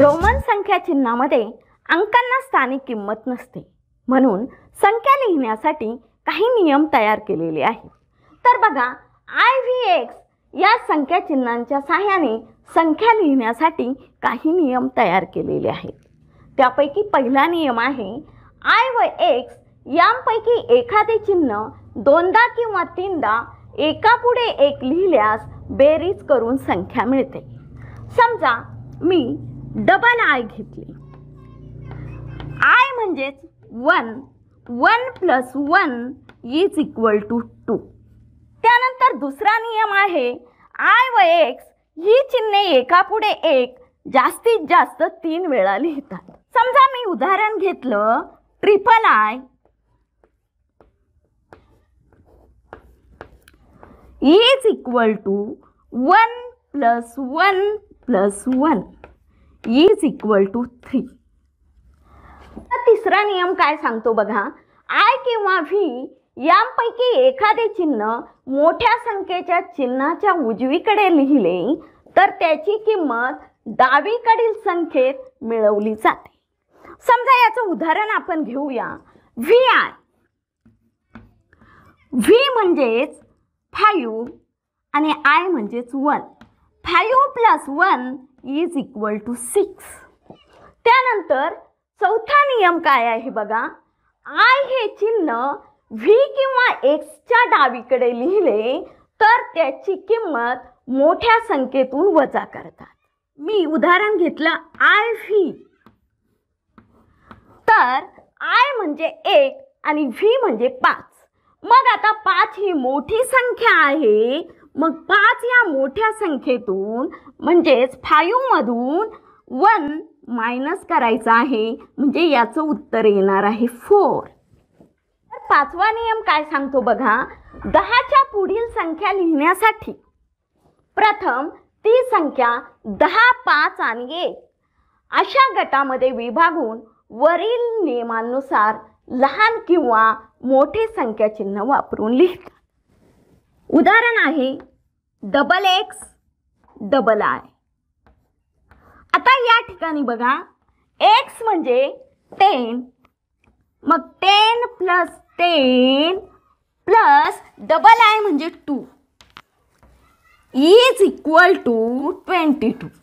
Roman संख्या चिन्हामध्ये अंकांना स्थानिक किंमत नसते म्हणून संख्या लिहिण्यासाठी काही नियम तयार केलेले आहेत तर बघा आय व्ही एक्स या संख्या चिन्हांच्या सहाय्याने संख्या लिहिण्यासाठी काही नियम तयार केलेले आहेत त्यापैकी पहिला नियम आहे आय व एक्स यांपैकी एखादे चिन्ह दोनदा किंवा तीनदा एकापुढे एक लिहिल्यास बेरीज करून संख्या मिळते समजा मी डबल आय घेतली आय म्हणजेच one one plus one is equal to two त्यानंतर दुसरा नियम आहे आय व एक्स ही चिन्हे एकापुढे एक जास्तीत जास्त तीन वेळा लिहितात समजा मी उदाहरण घेतलं triple I is equal to one plus one plus one is equal to three तिसरा नियम काय सांगतो बघा आय किंवा व्ही यांपैकी एखादे चिन्ह मोठ्या संख्येच्या चिन्हाच्या उजवीकडे लिहिले तर त्याची किंमत डावीकडील संख्येत मिळवली जाते समजा याचं उदाहरण आपण घेऊया व्ही आय व्ही म्हणजेच फाईव्ह आणि आय म्हणजेच one five plus one is equal to six त्यानंतर चौथा नियम काय आहे बघा आय हे चिन्ह व्ही किंवा एक्सच्या डावीकडे लिहिले तर त्याची किंमत मोठ्या संख्येतून वजा करतात मी उदाहरण घेतलं आय व्ही तर आय म्हणजे एक आणि व्ही म्हणजे पाच मग आता पाच ही मोठी संख्या आहे मग पाच या मोठ्या संख्येतून म्हणजेच फायूमधून वन मायनस करायचा आहे म्हणजे याचं उत्तर येणार आहे फोर तर पाचवा नियम काय सांगतो बघा दहाच्या पुढील संख्या लिहिण्यासाठी प्रथम ती संख्या दहा पाच आणि एक अशा गटामध्ये विभागून वरील नियमानुसार लहान किंवा मोठे चिन्ह वापरून लिहितात उदाहरण आहे डबल एक्स डबल आय आता या ठिकाणी बघा एक्स म्हणजे टेन मग ten plus ten plus double I म्हणजे two is equal to twenty to